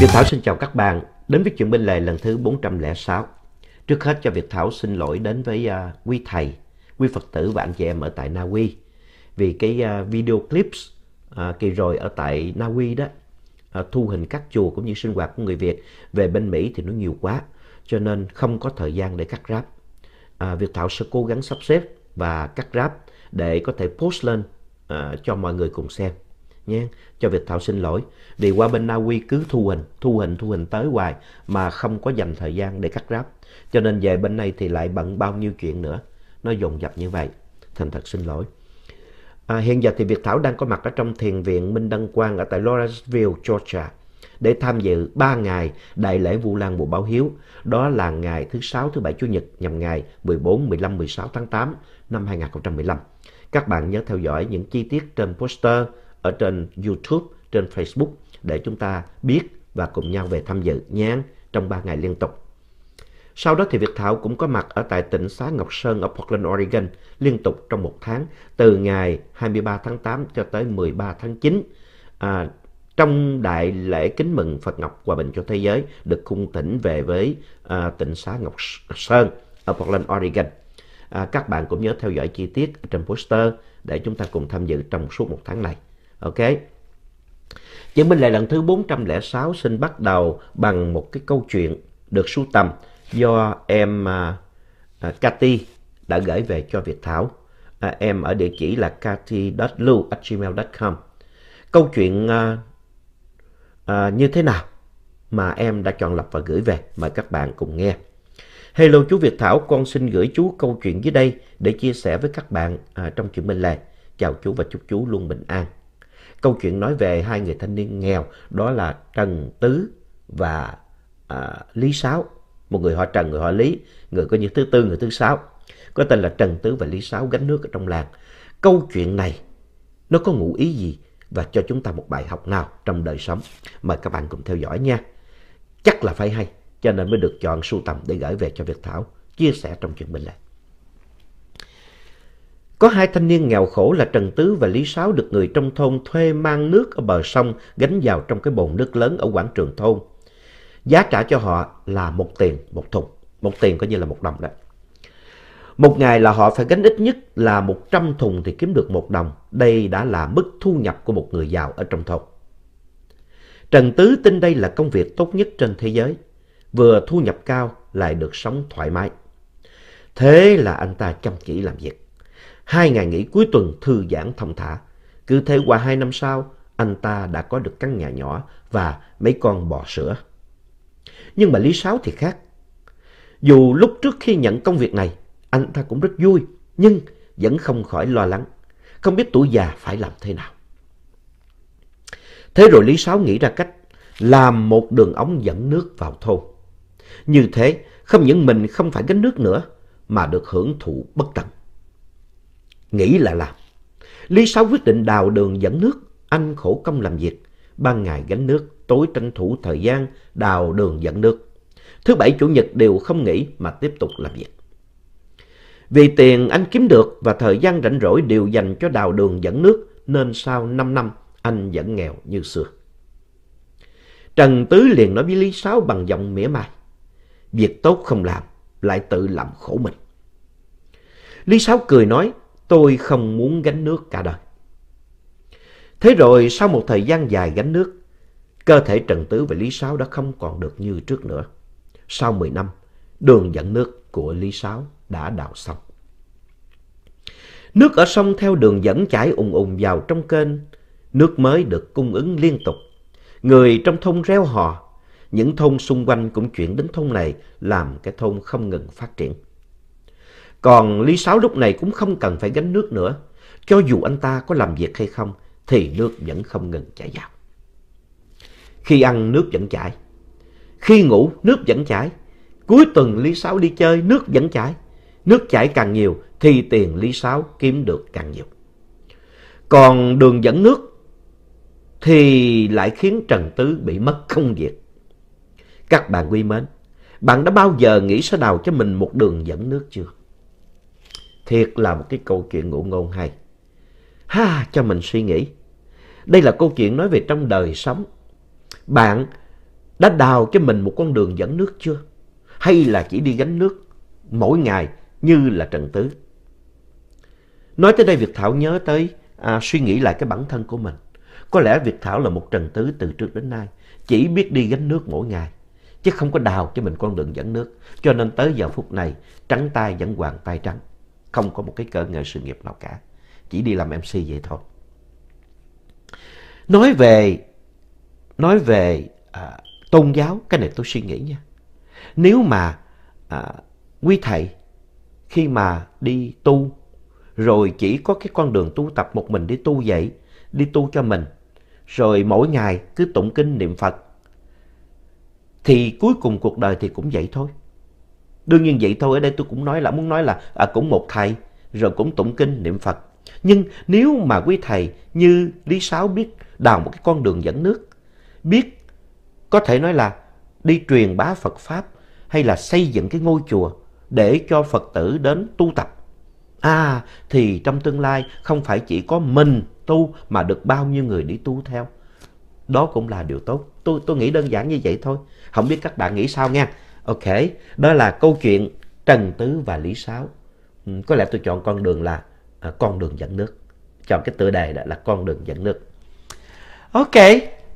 Việt Thảo xin chào các bạn đến với chuyện bên lề lần thứ 406. Trước hết cho Việt Thảo xin lỗi đến với uh, quý thầy, quý Phật tử và anh chị em ở tại Na Uy vì cái uh, video clips uh, kỳ rồi ở tại Na Uy đó uh, thu hình các chùa cũng như sinh hoạt của người Việt về bên Mỹ thì nó nhiều quá cho nên không có thời gian để cắt ráp. Uh, Việt Thảo sẽ cố gắng sắp xếp và cắt ráp để có thể post lên uh, cho mọi người cùng xem nha cho Việt Thảo xin lỗi vì qua bên Na Uy cứ thu hình thu hình thu hình tới hoài mà không có dành thời gian để cắt ráp cho nên về bên này thì lại bận bao nhiêu chuyện nữa nó dồn dập như vậy thành thật xin lỗi à, hiện giờ thì Việt Thảo đang có mặt ở trong thiền viện Minh Đăng Quang ở tại Lawrenceville Georgia để tham dự ba ngày đại lễ Vu Lan Mùa Báo Hiếu. Đó là ngày thứ sáu thứ bảy Chủ nhật nhằm ngày mười mười bốn 14, mười sáu tháng tám năm hai nghìn lẻ mười lăm Các bạn nhớ theo dõi những chi tiết trên poster ở trên YouTube, trên Facebook để chúng ta biết và cùng nhau về tham dự nhé trong 3 ngày liên tục. Sau đó thì Việt Thảo cũng có mặt ở tại tỉnh xá Ngọc Sơn ở Portland, Oregon liên tục trong một tháng từ ngày 23 tháng 8 cho tới 13 tháng 9 à, trong đại lễ kính mừng Phật Ngọc Hòa Bình cho Thế Giới được khung tỉnh về với à, tỉnh xá Ngọc Sơn ở Portland, Oregon. À, các bạn cũng nhớ theo dõi chi tiết trên poster để chúng ta cùng tham dự trong suốt một tháng này. Ok. Chứng minh lại lần thứ 406 xin bắt đầu bằng một cái câu chuyện được sưu tầm do em à, à, Cathy đã gửi về cho Việt Thảo. À, em ở địa chỉ là cathy.lu.gmail.com Câu chuyện à, à, như thế nào mà em đã chọn lọc và gửi về? Mời các bạn cùng nghe. Hello chú Việt Thảo, con xin gửi chú câu chuyện dưới đây để chia sẻ với các bạn à, trong chuyện minh lề. Chào chú và chúc chú luôn bình an câu chuyện nói về hai người thanh niên nghèo đó là Trần Tứ và à, Lý Sáu. Một người họ Trần, người họ Lý, người coi như thứ tư, người thứ sáu. Có tên là Trần Tứ và Lý Sáu gánh nước ở trong làng. Câu chuyện này nó có ngụ ý gì và cho chúng ta một bài học nào trong đời sống? Mời các bạn cùng theo dõi nha. Chắc là phải hay, cho nên mới được chọn sưu tầm để gửi về cho Việt Thảo, chia sẻ trong chuyện bình lề. Có hai thanh niên nghèo khổ là Trần Tứ và Lý Sáu được người trong thôn thuê mang nước ở bờ sông gánh vào trong cái bồn nước lớn ở quảng trường thôn. Giá trả cho họ là một tiền một thùng, một tiền coi như là một đồng đấy. Một ngày là họ phải gánh ít nhất là 100 thùng thì kiếm được một đồng. Đây đã là mức thu nhập của một người giàu ở trong thôn. Trần Tứ tin đây là công việc tốt nhất trên thế giới. Vừa thu nhập cao lại được sống thoải mái. Thế là anh ta chăm chỉ làm việc hai ngày nghỉ cuối tuần thư giãn thông thả. Cứ thế qua hai năm sau, anh ta đã có được căn nhà nhỏ và mấy con bò sữa. Nhưng mà Lý Sáu thì khác. Dù lúc trước khi nhận công việc này, anh ta cũng rất vui, nhưng vẫn không khỏi lo lắng. Không biết tuổi già phải làm thế nào. Thế rồi Lý Sáu nghĩ ra cách làm một đường ống dẫn nước vào thôn. Như thế, không những mình không phải gánh nước nữa, mà được hưởng thụ bất tận nghĩ là làm. Lý Sáu quyết định đào đường dẫn nước, anh khổ công làm việc, ban ngày gánh nước, tối tranh thủ thời gian đào đường dẫn nước. Thứ bảy chủ nhật đều không nghỉ mà tiếp tục làm việc. Vì tiền anh kiếm được và thời gian rảnh rỗi đều dành cho đào đường dẫn nước nên sau 5 năm anh vẫn nghèo như xưa. Trần Tứ liền nói với Lý Sáu bằng giọng mỉa mai. Việc tốt không làm, lại tự làm khổ mình. Lý Sáu cười nói, Tôi không muốn gánh nước cả đời. Thế rồi sau một thời gian dài gánh nước, cơ thể Trần Tứ và Lý Sáu đã không còn được như trước nữa. Sau 10 năm, đường dẫn nước của Lý Sáu đã đào xong. Nước ở sông theo đường dẫn chảy ùng ùng vào trong kênh, nước mới được cung ứng liên tục. Người trong thôn reo hò, những thôn xung quanh cũng chuyển đến thôn này làm cái thôn không ngừng phát triển. Còn Lý Sáu lúc này cũng không cần phải gánh nước nữa. Cho dù anh ta có làm việc hay không, thì nước vẫn không ngừng chảy vào. Khi ăn, nước vẫn chảy. Khi ngủ, nước vẫn chảy. Cuối tuần Lý Sáu đi chơi, nước vẫn chảy. Nước chảy càng nhiều, thì tiền Lý Sáu kiếm được càng nhiều. Còn đường dẫn nước thì lại khiến Trần Tứ bị mất công việc. Các bạn quý mến, bạn đã bao giờ nghĩ sẽ đào cho mình một đường dẫn nước chưa? Thiệt là một cái câu chuyện ngụ ngôn hay. Ha, cho mình suy nghĩ. Đây là câu chuyện nói về trong đời sống. Bạn đã đào cho mình một con đường dẫn nước chưa? Hay là chỉ đi gánh nước mỗi ngày như là Trần Tứ? Nói tới đây Việt Thảo nhớ tới à, suy nghĩ lại cái bản thân của mình. Có lẽ Việt Thảo là một Trần Tứ từ trước đến nay, chỉ biết đi gánh nước mỗi ngày, chứ không có đào cho mình con đường dẫn nước. Cho nên tới giờ phút này, trắng tay vẫn hoàng tay trắng không có một cái cơ ngơi sự nghiệp nào cả. Chỉ đi làm MC vậy thôi. Nói về nói về à, tôn giáo, cái này tôi suy nghĩ nha. Nếu mà à, quý thầy khi mà đi tu rồi chỉ có cái con đường tu tập một mình đi tu vậy, đi tu cho mình, rồi mỗi ngày cứ tụng kinh niệm Phật thì cuối cùng cuộc đời thì cũng vậy thôi. Đương nhiên vậy thôi, ở đây tôi cũng nói là muốn nói là à, cũng một thầy, rồi cũng tụng kinh niệm Phật. Nhưng nếu mà quý thầy như Lý Sáu biết đào một cái con đường dẫn nước, biết có thể nói là đi truyền bá Phật Pháp hay là xây dựng cái ngôi chùa để cho Phật tử đến tu tập. À, thì trong tương lai không phải chỉ có mình tu mà được bao nhiêu người đi tu theo. Đó cũng là điều tốt. Tôi, tôi nghĩ đơn giản như vậy thôi. Không biết các bạn nghĩ sao nghe. Ok, đó là câu chuyện Trần Tứ và Lý sáu. Ừ, có lẽ tôi chọn con đường là à, con đường dẫn nước. Chọn cái tựa đề đó là con đường dẫn nước. Ok,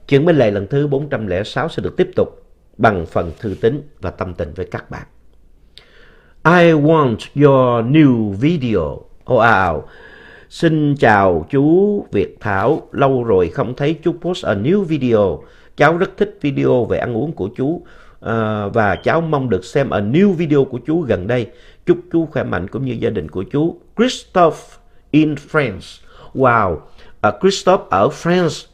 chuyện minh lề lần thứ 406 sẽ được tiếp tục bằng phần thư tín và tâm tình với các bạn. I want your new video. Oh, wow. À, à, xin chào chú Việt Thảo, lâu rồi không thấy chú post a new video. Cháu rất thích video về ăn uống của chú. Ờ, và cháu mong được xem ở new video của chú gần đây. Chúc chú khỏe mạnh cũng như gia đình của chú. Christophe in France. Wow, à, Christophe ở France.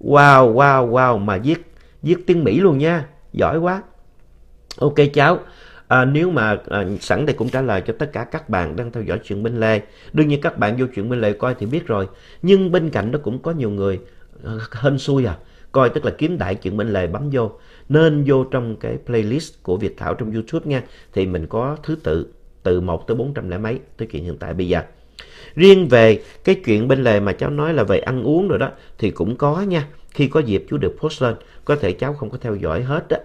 Wow, wow, wow, mà viết viết tiếng Mỹ luôn nha. Giỏi quá. Ok cháu. À, nếu mà à, sẵn đây cũng trả lời cho tất cả các bạn đang theo dõi chuyện Minh Lê. Đương nhiên các bạn vô chuyện Minh Lê coi thì biết rồi. Nhưng bên cạnh nó cũng có nhiều người à, hên xui à. Coi tức là kiếm đại chuyện Minh Lê bấm vô nên vô trong cái playlist của Việt Thảo trong YouTube nha. Thì mình có thứ tự từ 1 tới 400 lẻ mấy tới chuyện hiện tại bây giờ. Riêng về cái chuyện bên lề mà cháu nói là về ăn uống rồi đó thì cũng có nha. Khi có dịp chú được post lên, có thể cháu không có theo dõi hết đó.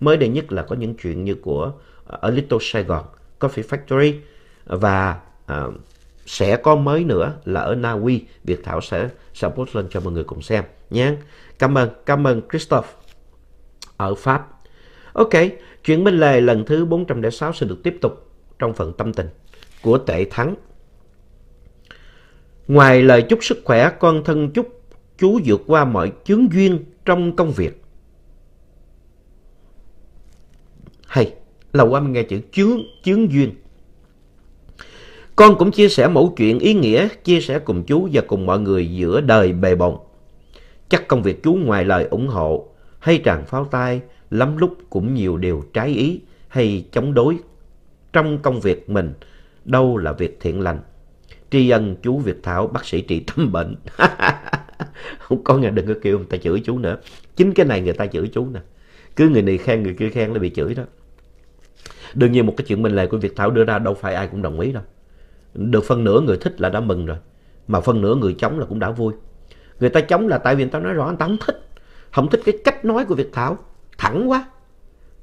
Mới đây nhất là có những chuyện như của ờ, ở Little Sài Gòn, Coffee Factory và uh, sẽ có mới nữa là ở Na Uy, Việt Thảo sẽ sẽ post lên cho mọi người cùng xem nhé. Cảm ơn, cảm ơn Christoph ở Pháp. Ok, chuyện bên lề lần thứ 406 sẽ được tiếp tục trong phần tâm tình của Tệ Thắng. Ngoài lời chúc sức khỏe, con thân chúc chú vượt qua mọi chướng duyên trong công việc. Hay, lâu quá mình nghe chữ chướng, chướng duyên. Con cũng chia sẻ mẫu chuyện ý nghĩa, chia sẻ cùng chú và cùng mọi người giữa đời bề bộn. Chắc công việc chú ngoài lời ủng hộ, hay tràng pháo tay lắm lúc cũng nhiều điều trái ý hay chống đối trong công việc mình đâu là việc thiện lành tri ân chú Việt Thảo bác sĩ trị tâm bệnh không có nghe đừng có kêu người ta chửi chú nữa chính cái này người ta chửi chú nè cứ người này khen người kia khen nó bị chửi đó đương nhiên một cái chuyện mình lề của Việt Thảo đưa ra đâu phải ai cũng đồng ý đâu được phân nửa người thích là đã mừng rồi mà phân nửa người chống là cũng đã vui người ta chống là tại vì người ta nói rõ người ta không thích không thích cái cách nói của Việt Thảo. Thẳng quá.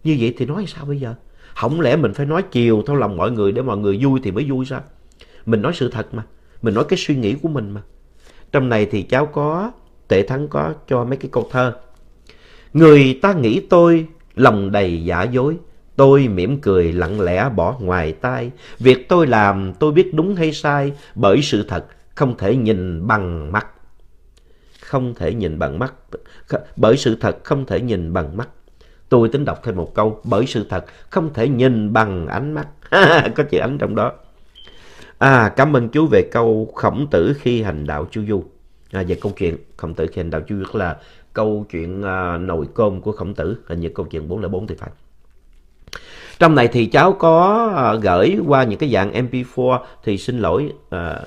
Như vậy thì nói sao bây giờ? Không lẽ mình phải nói chiều theo lòng mọi người để mọi người vui thì mới vui sao? Mình nói sự thật mà. Mình nói cái suy nghĩ của mình mà. Trong này thì cháu có, Tệ Thắng có cho mấy cái câu thơ. Người ta nghĩ tôi lòng đầy giả dối. Tôi mỉm cười lặng lẽ bỏ ngoài tai. Việc tôi làm tôi biết đúng hay sai bởi sự thật không thể nhìn bằng mắt không thể nhìn bằng mắt, bởi sự thật không thể nhìn bằng mắt. Tôi tính đọc thêm một câu, bởi sự thật không thể nhìn bằng ánh mắt. Có chữ ánh trong đó. À, cảm ơn chú về câu khổng tử khi hành đạo chu du. À, về câu chuyện khổng tử khi hành đạo chu du là câu chuyện à, nồi cơm của khổng tử, hình như câu chuyện bốn bốn thì phải. Trong này thì cháu có à, gửi qua những cái dạng MP4 thì xin lỗi. À,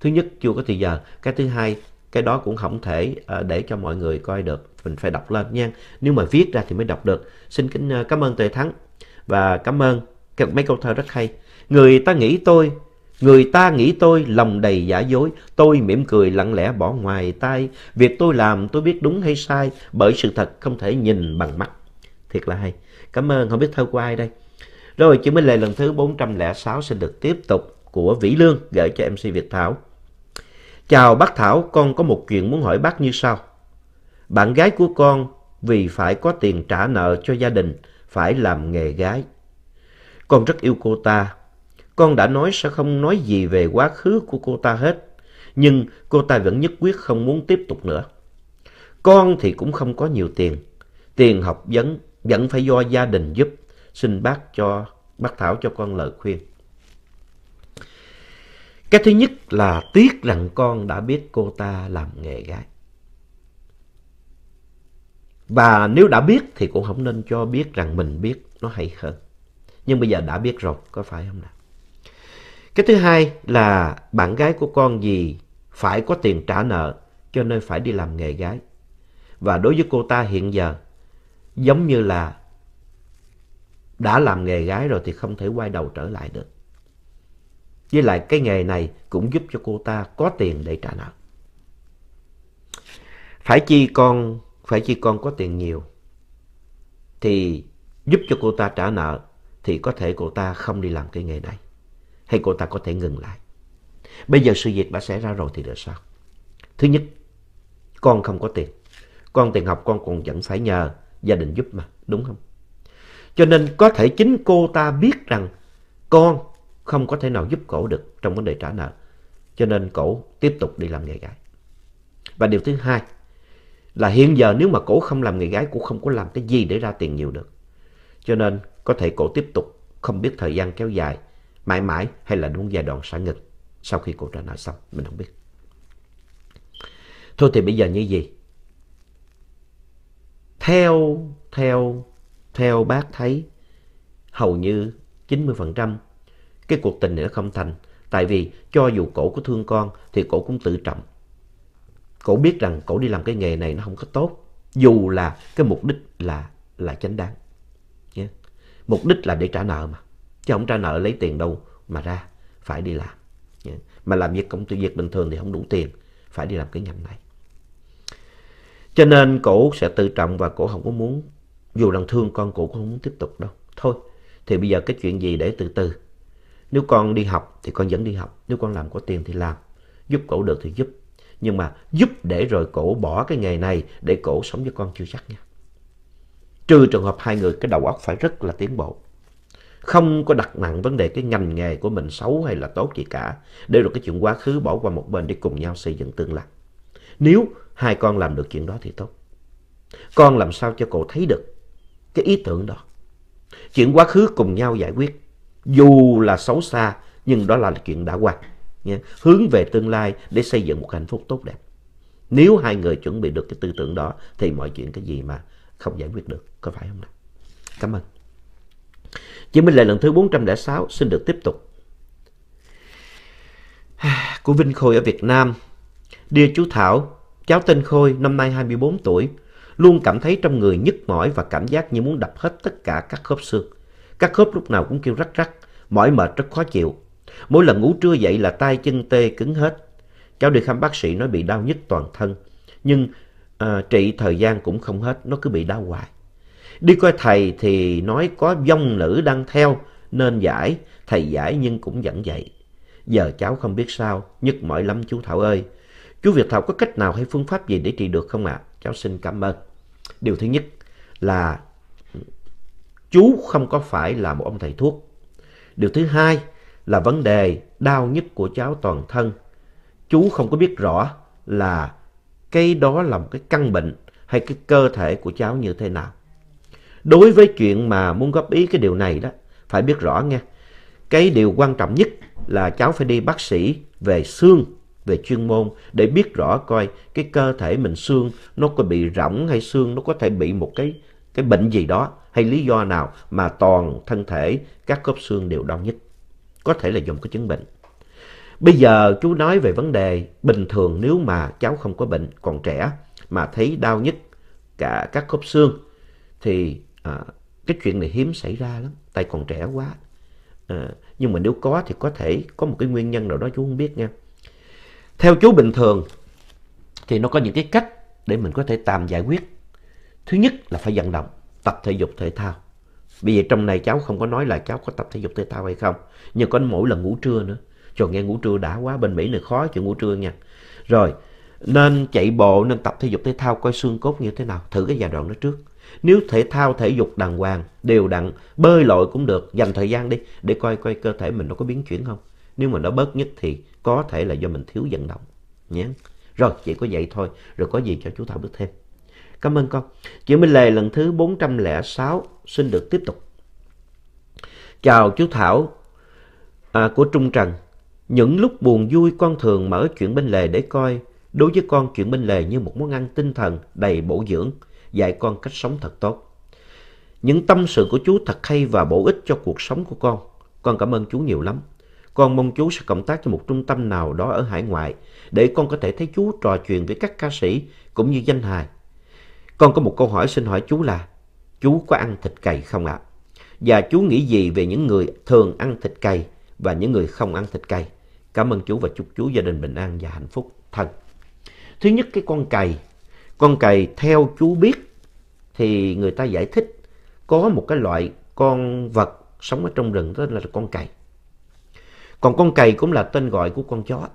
thứ nhất chưa có thời giờ. Cái thứ hai cái đó cũng không thể ờ, để cho mọi người coi được mình phải đọc lên nha nếu mà viết ra thì mới đọc được xin kính ờ, cảm ơn Tề thắng và cảm ơn mấy câu thơ rất hay người ta nghĩ tôi Người ta nghĩ tôi lòng đầy giả dối, tôi mỉm cười lặng lẽ bỏ ngoài tai Việc tôi làm tôi biết đúng hay sai, bởi sự thật không thể nhìn bằng mắt. Thiệt là hay. Cảm ơn, không biết thơ của ai đây. Rồi, chữ mới Lệ lần thứ 406 xin được tiếp tục của Vĩ Lương gửi cho MC Việt Thảo. Chào bác Thảo, con có một chuyện muốn hỏi bác như sau. Bạn gái của con vì phải có tiền trả nợ cho gia đình, phải làm nghề gái. Con rất yêu cô ta. Con đã nói sẽ không nói gì về quá khứ của cô ta hết. Nhưng cô ta vẫn nhất quyết không muốn tiếp tục nữa. Con thì cũng không có nhiều tiền. Tiền học vẫn vẫn phải do gia đình giúp. Xin bác cho bác Thảo cho con lời khuyên. Cái thứ nhất là tiếc rằng con đã biết cô ta làm nghề gái. Và nếu đã biết thì cũng không nên cho biết rằng mình biết nó hay hơn. Nhưng bây giờ đã biết rồi, có phải không nào? Cái thứ hai là bạn gái của con gì phải có tiền trả nợ cho nên phải đi làm nghề gái. Và đối với cô ta hiện giờ giống như là đã làm nghề gái rồi thì không thể quay đầu trở lại được. Với lại cái nghề này cũng giúp cho cô ta có tiền để trả nợ. Phải chi con, phải chi con có tiền nhiều thì giúp cho cô ta trả nợ thì có thể cô ta không đi làm cái nghề này. Hay cô ta có thể ngừng lại. Bây giờ sự việc đã xảy ra rồi thì được sao? Thứ nhất, con không có tiền. Con tiền học con còn vẫn phải nhờ gia đình giúp mà, đúng không? Cho nên có thể chính cô ta biết rằng con không có thể nào giúp cổ được trong vấn đề trả nợ. Cho nên cổ tiếp tục đi làm nghề gái. Và điều thứ hai là hiện giờ nếu mà cổ không làm nghề gái cũng không có làm cái gì để ra tiền nhiều được. Cho nên có thể cổ tiếp tục không biết thời gian kéo dài mãi mãi hay là đúng giai đoạn xả ngực sau khi cổ trả nợ xong. Mình không biết. Thôi thì bây giờ như gì? Theo, theo, theo bác thấy hầu như 90% cái cuộc tình này nó không thành, tại vì cho dù cổ có thương con thì cổ cũng tự trọng. Cổ biết rằng cổ đi làm cái nghề này nó không có tốt, dù là cái mục đích là là chánh đáng. Yeah. Mục đích là để trả nợ mà, chứ không trả nợ lấy tiền đâu mà ra, phải đi làm. Yeah. Mà làm việc công ty việc bình thường thì không đủ tiền, phải đi làm cái ngành này. Cho nên cổ sẽ tự trọng và cổ không có muốn, dù rằng thương con cổ cũng không muốn tiếp tục đâu. Thôi, thì bây giờ cái chuyện gì để từ từ nếu con đi học thì con vẫn đi học, nếu con làm có tiền thì làm, giúp cổ được thì giúp. Nhưng mà giúp để rồi cổ bỏ cái nghề này để cổ sống với con chưa chắc nha. Trừ trường hợp hai người cái đầu óc phải rất là tiến bộ. Không có đặt nặng vấn đề cái ngành nghề của mình xấu hay là tốt gì cả. Để rồi cái chuyện quá khứ bỏ qua một bên để cùng nhau xây dựng tương lai. Nếu hai con làm được chuyện đó thì tốt. Con làm sao cho cổ thấy được cái ý tưởng đó. Chuyện quá khứ cùng nhau giải quyết dù là xấu xa nhưng đó là chuyện đã qua nhé. hướng về tương lai để xây dựng một hạnh phúc tốt đẹp nếu hai người chuẩn bị được cái tư tưởng đó thì mọi chuyện cái gì mà không giải quyết được có phải không nào cảm ơn chị Minh Lệ lần thứ bốn trăm lẻ sáu xin được tiếp tục của Vinh Khôi ở Việt Nam Dear chú Thảo cháu tên Khôi năm nay hai mươi bốn tuổi luôn cảm thấy trong người nhức mỏi và cảm giác như muốn đập hết tất cả các khớp xương các khớp lúc nào cũng kêu rắc rắc, mỏi mệt rất khó chịu. Mỗi lần ngủ trưa dậy là tay chân tê cứng hết. Cháu đi khám bác sĩ nói bị đau nhức toàn thân, nhưng à, trị thời gian cũng không hết, nó cứ bị đau hoài. Đi coi thầy thì nói có dông nữ đang theo nên giải, thầy giải nhưng cũng vẫn vậy. Giờ cháu không biết sao, nhức mỏi lắm chú Thảo ơi. Chú Việt Thảo có cách nào hay phương pháp gì để trị được không ạ? Cháu xin cảm ơn. Điều thứ nhất là chú không có phải là một ông thầy thuốc. Điều thứ hai là vấn đề đau nhức của cháu toàn thân. Chú không có biết rõ là cái đó là một cái căn bệnh hay cái cơ thể của cháu như thế nào. Đối với chuyện mà muốn góp ý cái điều này đó, phải biết rõ nghe. Cái điều quan trọng nhất là cháu phải đi bác sĩ về xương, về chuyên môn để biết rõ coi cái cơ thể mình xương nó có bị rỗng hay xương nó có thể bị một cái cái bệnh gì đó hay lý do nào mà toàn thân thể các khớp xương đều đau nhức. Có thể là dùng cái chứng bệnh. Bây giờ chú nói về vấn đề bình thường nếu mà cháu không có bệnh còn trẻ mà thấy đau nhức cả các khớp xương thì à, cái chuyện này hiếm xảy ra lắm tại còn trẻ quá. À, nhưng mà nếu có thì có thể có một cái nguyên nhân nào đó chú không biết nha. Theo chú bình thường thì nó có những cái cách để mình có thể tạm giải quyết. Thứ nhất là phải vận động tập thể dục thể thao. Bây giờ trong này cháu không có nói là cháu có tập thể dục thể thao hay không. Nhưng có mỗi lần ngủ trưa nữa. cho nghe ngủ trưa đã quá, bên Mỹ này khó chuyện ngủ trưa nha. Rồi, nên chạy bộ, nên tập thể dục thể thao coi xương cốt như thế nào. Thử cái giai đoạn đó trước. Nếu thể thao, thể dục đàng hoàng, đều đặn, bơi lội cũng được, dành thời gian đi để coi coi cơ thể mình nó có biến chuyển không. Nếu mà nó bớt nhất thì có thể là do mình thiếu vận động. Nhé. Rồi, chỉ có vậy thôi. Rồi có gì cho chú Thảo biết thêm. Cảm ơn con. Chị Minh Lê lần thứ 406 xin được tiếp tục. Chào chú Thảo à, của Trung Trần. Những lúc buồn vui con thường mở chuyện bên lề để coi. Đối với con chuyện bên lề như một món ăn tinh thần đầy bổ dưỡng, dạy con cách sống thật tốt. Những tâm sự của chú thật hay và bổ ích cho cuộc sống của con. Con cảm ơn chú nhiều lắm. Con mong chú sẽ cộng tác cho một trung tâm nào đó ở hải ngoại để con có thể thấy chú trò chuyện với các ca sĩ cũng như danh hài con có một câu hỏi xin hỏi chú là chú có ăn thịt cầy không ạ? Và chú nghĩ gì về những người thường ăn thịt cầy và những người không ăn thịt cầy? Cảm ơn chú và chúc chú gia đình bình an và hạnh phúc thân. Thứ nhất cái con cầy. Con cầy theo chú biết thì người ta giải thích có một cái loại con vật sống ở trong rừng tên là con cầy. Còn con cầy cũng là tên gọi của con chó.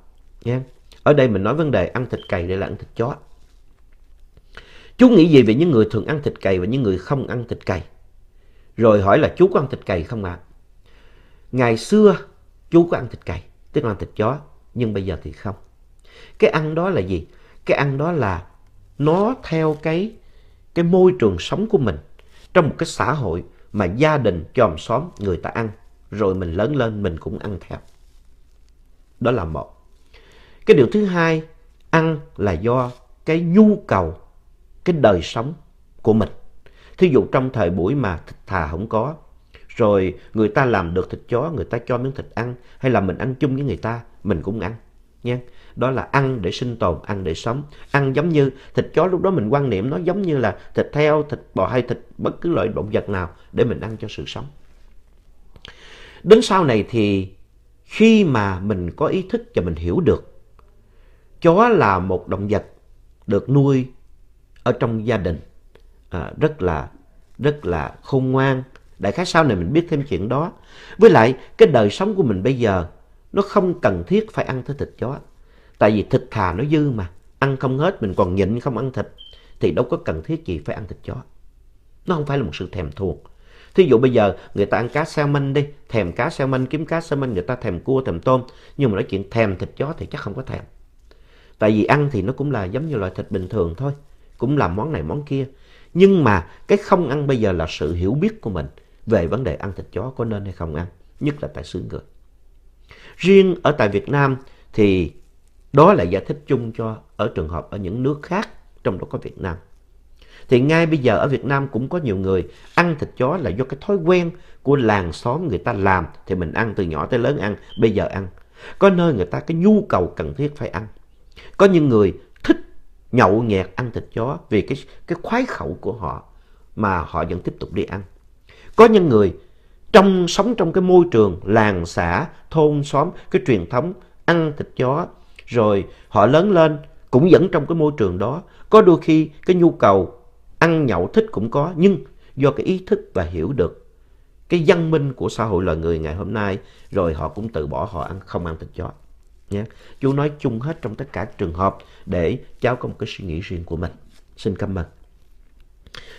Nha. Ở đây mình nói vấn đề ăn thịt cầy đây là ăn thịt chó. Chú nghĩ gì về những người thường ăn thịt cầy và những người không ăn thịt cầy? Rồi hỏi là chú có ăn thịt cầy không ạ? À? Ngày xưa chú có ăn thịt cầy, tức là ăn thịt chó, nhưng bây giờ thì không. Cái ăn đó là gì? Cái ăn đó là nó theo cái, cái môi trường sống của mình trong một cái xã hội mà gia đình, chòm xóm người ta ăn. Rồi mình lớn lên mình cũng ăn theo. Đó là một. Cái điều thứ hai, ăn là do cái nhu cầu cái đời sống của mình. Thí dụ trong thời buổi mà thịt thà không có, rồi người ta làm được thịt chó, người ta cho miếng thịt ăn, hay là mình ăn chung với người ta, mình cũng ăn. Nha. Đó là ăn để sinh tồn, ăn để sống. Ăn giống như thịt chó lúc đó mình quan niệm nó giống như là thịt heo, thịt bò hay thịt bất cứ loại động vật nào để mình ăn cho sự sống. Đến sau này thì khi mà mình có ý thức và mình hiểu được chó là một động vật được nuôi ở trong gia đình à, rất là rất là khôn ngoan đại khái sau này mình biết thêm chuyện đó với lại cái đời sống của mình bây giờ nó không cần thiết phải ăn tới thịt chó tại vì thịt thà nó dư mà ăn không hết mình còn nhịn không ăn thịt thì đâu có cần thiết gì phải ăn thịt chó nó không phải là một sự thèm thuồng thí dụ bây giờ người ta ăn cá salmon đi thèm cá salmon kiếm cá salmon người ta thèm cua thèm tôm nhưng mà nói chuyện thèm thịt chó thì chắc không có thèm tại vì ăn thì nó cũng là giống như loại thịt bình thường thôi cũng làm món này món kia. Nhưng mà cái không ăn bây giờ là sự hiểu biết của mình về vấn đề ăn thịt chó có nên hay không ăn, nhất là tại xứ người. Riêng ở tại Việt Nam thì đó là giải thích chung cho ở trường hợp ở những nước khác, trong đó có Việt Nam. Thì ngay bây giờ ở Việt Nam cũng có nhiều người ăn thịt chó là do cái thói quen của làng xóm người ta làm thì mình ăn từ nhỏ tới lớn ăn, bây giờ ăn. Có nơi người ta cái nhu cầu cần thiết phải ăn. Có những người nhậu nhẹt ăn thịt chó vì cái, cái khoái khẩu của họ mà họ vẫn tiếp tục đi ăn. Có những người trong sống trong cái môi trường làng xã, thôn xóm, cái truyền thống ăn thịt chó rồi họ lớn lên cũng vẫn trong cái môi trường đó. Có đôi khi cái nhu cầu ăn nhậu thích cũng có nhưng do cái ý thức và hiểu được cái văn minh của xã hội loài người ngày hôm nay rồi họ cũng từ bỏ họ ăn không ăn thịt chó nhé. Chú nói chung hết trong tất cả trường hợp để cháu có một cái suy nghĩ riêng của mình. Xin cảm ơn.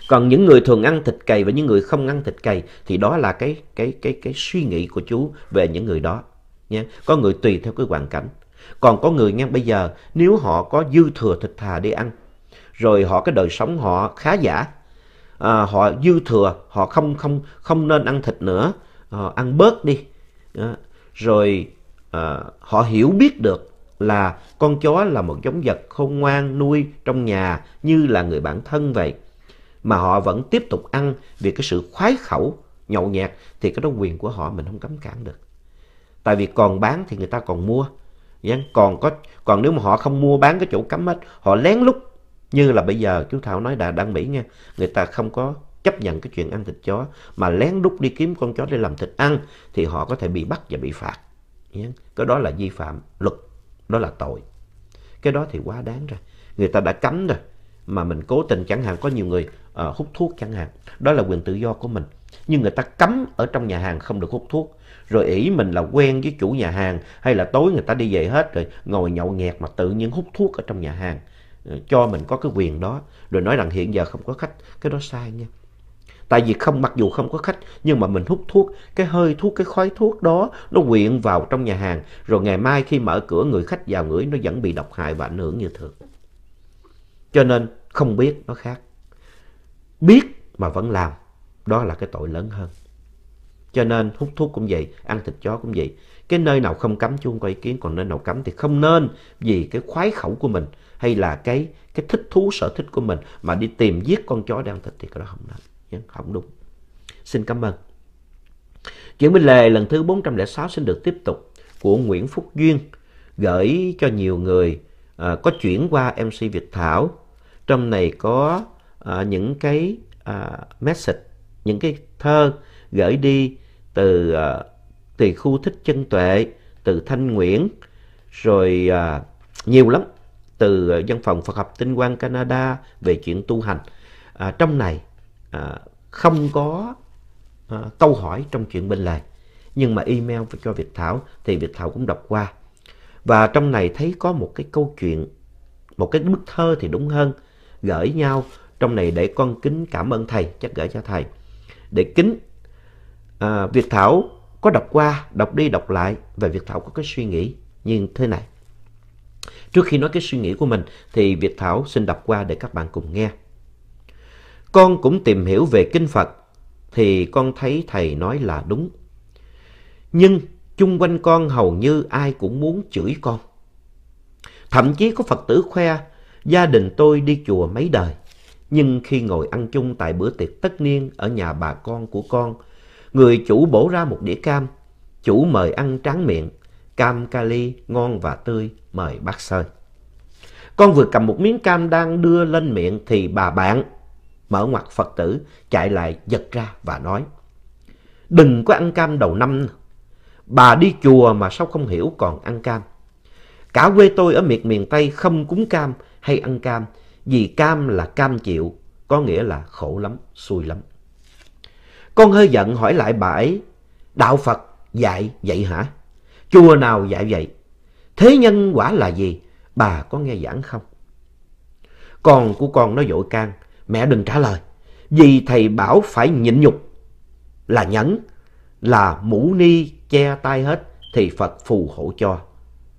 Còn những người thường ăn thịt cầy và những người không ăn thịt cầy thì đó là cái cái cái cái suy nghĩ của chú về những người đó nhé. Có người tùy theo cái hoàn cảnh. Còn có người nghe bây giờ nếu họ có dư thừa thịt thà đi ăn rồi họ cái đời sống họ khá giả à, họ dư thừa họ không không không nên ăn thịt nữa à, ăn bớt đi à, rồi à, họ hiểu biết được là con chó là một giống vật khôn ngoan nuôi trong nhà như là người bản thân vậy. Mà họ vẫn tiếp tục ăn vì cái sự khoái khẩu, nhậu nhẹt thì cái đó quyền của họ mình không cấm cản được. Tại vì còn bán thì người ta còn mua. Còn, có, còn nếu mà họ không mua bán cái chỗ cấm hết, họ lén lút như là bây giờ chú Thảo nói đã đang Mỹ nha, người ta không có chấp nhận cái chuyện ăn thịt chó mà lén lút đi kiếm con chó để làm thịt ăn thì họ có thể bị bắt và bị phạt. Cái đó là vi phạm luật, đó là tội. Cái đó thì quá đáng rồi. Người ta đã cấm rồi mà mình cố tình chẳng hạn có nhiều người uh, hút thuốc chẳng hạn. Đó là quyền tự do của mình. Nhưng người ta cấm ở trong nhà hàng không được hút thuốc. Rồi ý mình là quen với chủ nhà hàng hay là tối người ta đi về hết rồi ngồi nhậu nhẹt mà tự nhiên hút thuốc ở trong nhà hàng. Ờ, cho mình có cái quyền đó. Rồi nói rằng hiện giờ không có khách. Cái đó sai nha. Tại vì không mặc dù không có khách nhưng mà mình hút thuốc, cái hơi thuốc, cái khói thuốc đó nó quyện vào trong nhà hàng. Rồi ngày mai khi mở cửa người khách vào ngửi nó vẫn bị độc hại và ảnh hưởng như thường. Cho nên không biết nó khác. Biết mà vẫn làm, đó là cái tội lớn hơn. Cho nên hút thuốc cũng vậy, ăn thịt chó cũng vậy. Cái nơi nào không cấm chung không có ý kiến, còn nơi nào cấm thì không nên vì cái khoái khẩu của mình hay là cái cái thích thú sở thích của mình mà đi tìm giết con chó đang thịt thì cái đó không nên. Không đúng. Xin cảm ơn. Chuyện Minh Lề lần thứ bốn trăm lẻ sáu xin được tiếp tục của Nguyễn Phúc Duyên gửi cho nhiều người à, có chuyển qua MC Việt Thảo. Trong này có à, những cái à, message, những cái thơ gửi đi từ à, từ khu thích chân tuệ, từ Thanh Nguyễn, rồi à, nhiều lắm từ à, văn phòng Phật học Tinh Quang Canada về chuyện tu hành. À, trong này à, không có à, câu hỏi trong chuyện bên lề. Nhưng mà email cho Việt Thảo thì Việt Thảo cũng đọc qua. Và trong này thấy có một cái câu chuyện, một cái bức thơ thì đúng hơn, gửi nhau trong này để con kính cảm ơn thầy, chắc gửi cho thầy. Để kính, à, Việt Thảo có đọc qua, đọc đi đọc lại và Việt Thảo có cái suy nghĩ như thế này. Trước khi nói cái suy nghĩ của mình thì Việt Thảo xin đọc qua để các bạn cùng nghe con cũng tìm hiểu về kinh Phật, thì con thấy thầy nói là đúng. Nhưng chung quanh con hầu như ai cũng muốn chửi con. Thậm chí có Phật tử khoe, gia đình tôi đi chùa mấy đời, nhưng khi ngồi ăn chung tại bữa tiệc tất niên ở nhà bà con của con, người chủ bổ ra một đĩa cam, chủ mời ăn tráng miệng, cam kali ngon và tươi, mời bác sơi. Con vừa cầm một miếng cam đang đưa lên miệng thì bà bạn mở ngoặt Phật tử chạy lại giật ra và nói. Đừng có ăn cam đầu năm. Bà đi chùa mà sao không hiểu còn ăn cam. Cả quê tôi ở miệt miền Tây không cúng cam hay ăn cam. Vì cam là cam chịu, có nghĩa là khổ lắm, xui lắm. Con hơi giận hỏi lại bà ấy, đạo Phật dạy vậy hả? Chùa nào dạy vậy? Thế nhân quả là gì? Bà có nghe giảng không? còn của con nó dội can, Mẹ đừng trả lời, vì thầy bảo phải nhịn nhục. Là nhẫn, là mũ ni che tay hết thì Phật phù hộ cho.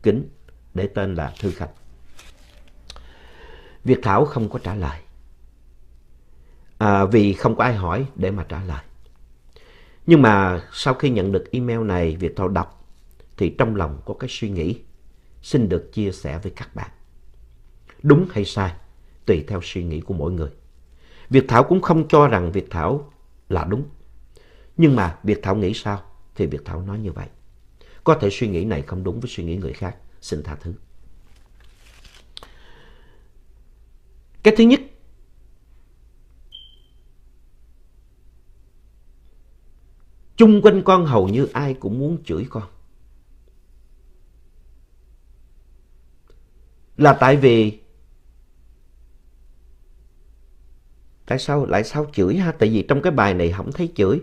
Kính, để tên là Thư Khanh. Việt Thảo không có trả lời. À, vì không có ai hỏi để mà trả lời. Nhưng mà sau khi nhận được email này, Việt Thảo đọc thì trong lòng có cái suy nghĩ xin được chia sẻ với các bạn. Đúng hay sai, tùy theo suy nghĩ của mỗi người. Việt Thảo cũng không cho rằng Việt Thảo là đúng. Nhưng mà Việt Thảo nghĩ sao thì Việt Thảo nói như vậy. Có thể suy nghĩ này không đúng với suy nghĩ người khác. Xin tha thứ. Cái thứ nhất chung quanh con hầu như ai cũng muốn chửi con. Là tại vì Tại sao lại sao chửi ha? Tại vì trong cái bài này không thấy chửi.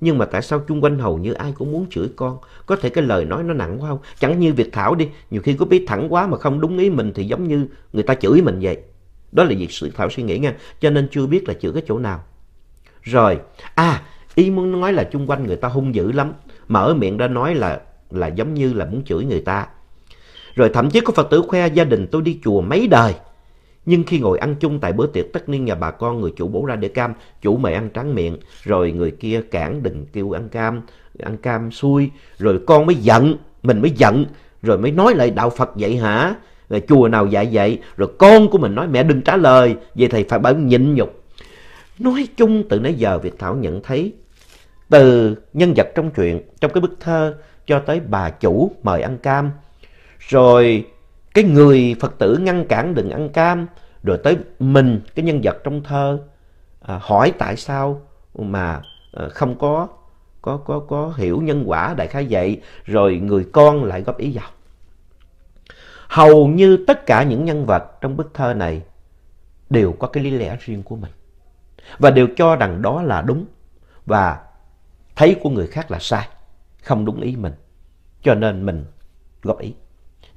Nhưng mà tại sao chung quanh hầu như ai cũng muốn chửi con? Có thể cái lời nói nó nặng quá không? Chẳng như Việt Thảo đi. Nhiều khi có biết thẳng quá mà không đúng ý mình thì giống như người ta chửi mình vậy. Đó là việc Thảo suy nghĩ nha. Cho nên chưa biết là chửi cái chỗ nào. Rồi. À, y muốn nói là chung quanh người ta hung dữ lắm. Mở miệng ra nói là là giống như là muốn chửi người ta. Rồi thậm chí có Phật tử khoe gia đình tôi đi chùa mấy đời nhưng khi ngồi ăn chung tại bữa tiệc tất niên nhà bà con, người chủ bổ ra để cam, chủ mẹ ăn tráng miệng, rồi người kia cản đừng kêu ăn cam, ăn cam xui, rồi con mới giận, mình mới giận, rồi mới nói lại đạo Phật vậy hả? Rồi chùa nào dạy vậy? Rồi con của mình nói mẹ đừng trả lời, vậy thầy phải bảo nhịn nhục. Nói chung từ nãy giờ Việt Thảo nhận thấy từ nhân vật trong chuyện trong cái bức thơ cho tới bà chủ mời ăn cam, rồi cái người Phật tử ngăn cản đừng ăn cam, rồi tới mình, cái nhân vật trong thơ, à, hỏi tại sao mà à, không có, có, có, có hiểu nhân quả đại khái vậy, rồi người con lại góp ý vào. Hầu như tất cả những nhân vật trong bức thơ này đều có cái lý lẽ riêng của mình. Và đều cho rằng đó là đúng và thấy của người khác là sai, không đúng ý mình. Cho nên mình góp ý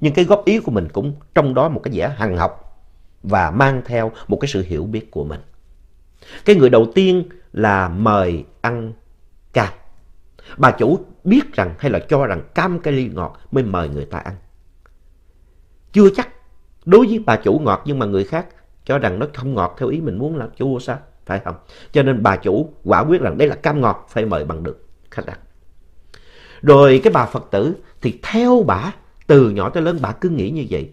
nhưng cái góp ý của mình cũng trong đó một cái vẻ hằng học và mang theo một cái sự hiểu biết của mình. Cái người đầu tiên là mời ăn cam. Bà chủ biết rằng hay là cho rằng cam cái ly ngọt mới mời người ta ăn. Chưa chắc đối với bà chủ ngọt nhưng mà người khác cho rằng nó không ngọt theo ý mình muốn là chua sao phải không? Cho nên bà chủ quả quyết rằng đây là cam ngọt phải mời bằng được khách ăn. Rồi cái bà Phật tử thì theo bà từ nhỏ tới lớn bà cứ nghĩ như vậy.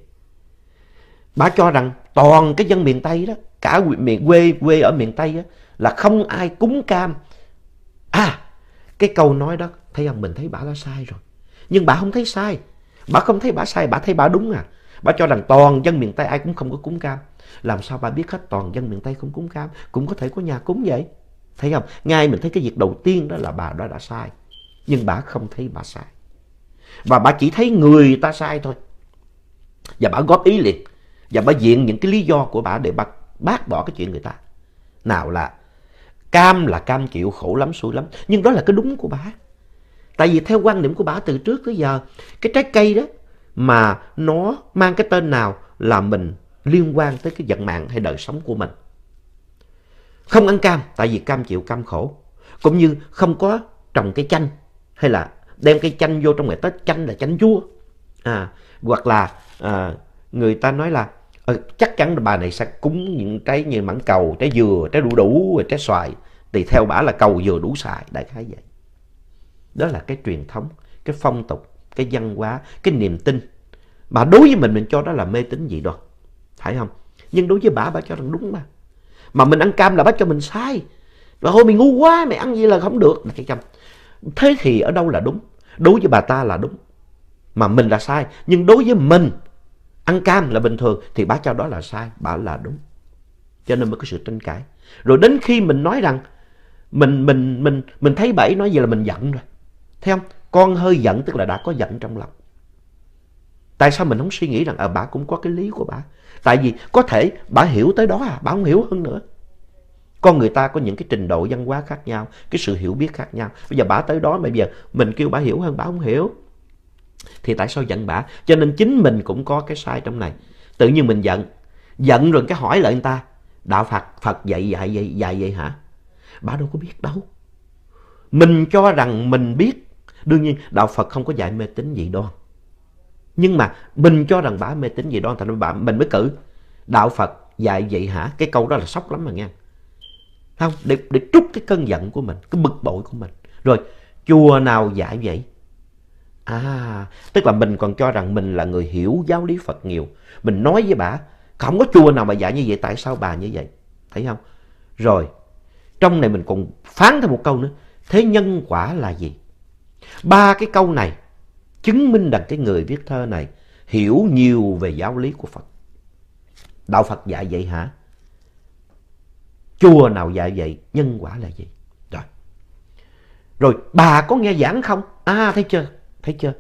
Bà cho rằng toàn cái dân miền Tây đó, cả miền quê quê ở miền Tây đó, là không ai cúng cam. À, cái câu nói đó, thấy không, mình thấy bà đã sai rồi. Nhưng bà không thấy sai. Bà không thấy bà sai, bà thấy bà đúng à. Bà cho rằng toàn dân miền Tây ai cũng không có cúng cam. Làm sao bà biết hết toàn dân miền Tây không cúng cam, cũng có thể có nhà cúng vậy. Thấy không? Ngay mình thấy cái việc đầu tiên đó là bà đó đã sai. Nhưng bà không thấy bà sai. Và bà chỉ thấy người ta sai thôi. Và bà góp ý liền. Và bà diện những cái lý do của bà để bà bác bỏ cái chuyện người ta. Nào là cam là cam chịu khổ lắm xui lắm. Nhưng đó là cái đúng của bà. Tại vì theo quan niệm của bà từ trước tới giờ, cái trái cây đó mà nó mang cái tên nào là mình liên quan tới cái vận mạng hay đời sống của mình. Không ăn cam, tại vì cam chịu cam khổ. Cũng như không có trồng cái chanh hay là đem cây chanh vô trong ngày Tết, chanh là chanh chua. À, hoặc là à, người ta nói là à, chắc chắn là bà này sẽ cúng những trái như mãng cầu, trái dừa, trái đu đủ, trái xoài. Thì theo bà là cầu dừa đủ xài, đại khái vậy. Đó là cái truyền thống, cái phong tục, cái văn hóa, cái niềm tin. Bà đối với mình, mình cho đó là mê tín gì đoan. Phải không? Nhưng đối với bà, bà cho rằng đúng mà. Mà mình ăn cam là bắt cho mình sai. và thôi mày ngu quá, mày ăn gì là không được. Này, cái chăm. Thế thì ở đâu là đúng? Đối với bà ta là đúng. Mà mình là sai. Nhưng đối với mình, ăn cam là bình thường thì bà cho đó là sai, bà là đúng. Cho nên mới có sự tranh cãi. Rồi đến khi mình nói rằng mình mình mình mình thấy bảy nói gì là mình giận rồi. Thấy không? Con hơi giận tức là đã có giận trong lòng. Tại sao mình không suy nghĩ rằng à, bà cũng có cái lý của bà? Tại vì có thể bà hiểu tới đó à, bà không hiểu hơn nữa. Con người ta có những cái trình độ văn hóa khác nhau, cái sự hiểu biết khác nhau. Bây giờ bà tới đó mà bây giờ mình kêu bà hiểu hơn, bà không hiểu. Thì tại sao giận bà? Cho nên chính mình cũng có cái sai trong này. Tự nhiên mình giận. Giận rồi cái hỏi lại người ta. Đạo Phật, Phật dạy dạy dạy dạy vậy hả? Bà đâu có biết đâu. Mình cho rằng mình biết. Đương nhiên Đạo Phật không có dạy mê tín gì đoan. Nhưng mà mình cho rằng bà mê tín gì đoan thành ra bà mình mới cử. Đạo Phật dạy vậy hả? Cái câu đó là sốc lắm mà nghe không để để trút cái cơn giận của mình cái bực bội của mình rồi chùa nào dạy vậy à tức là mình còn cho rằng mình là người hiểu giáo lý phật nhiều mình nói với bà không có chùa nào mà dạy như vậy tại sao bà như vậy thấy không rồi trong này mình còn phán thêm một câu nữa thế nhân quả là gì ba cái câu này chứng minh rằng cái người viết thơ này hiểu nhiều về giáo lý của phật đạo phật dạy vậy hả chùa nào dạy vậy, nhân quả là gì? Rồi. Rồi bà có nghe giảng không? À thấy chưa? Thấy chưa?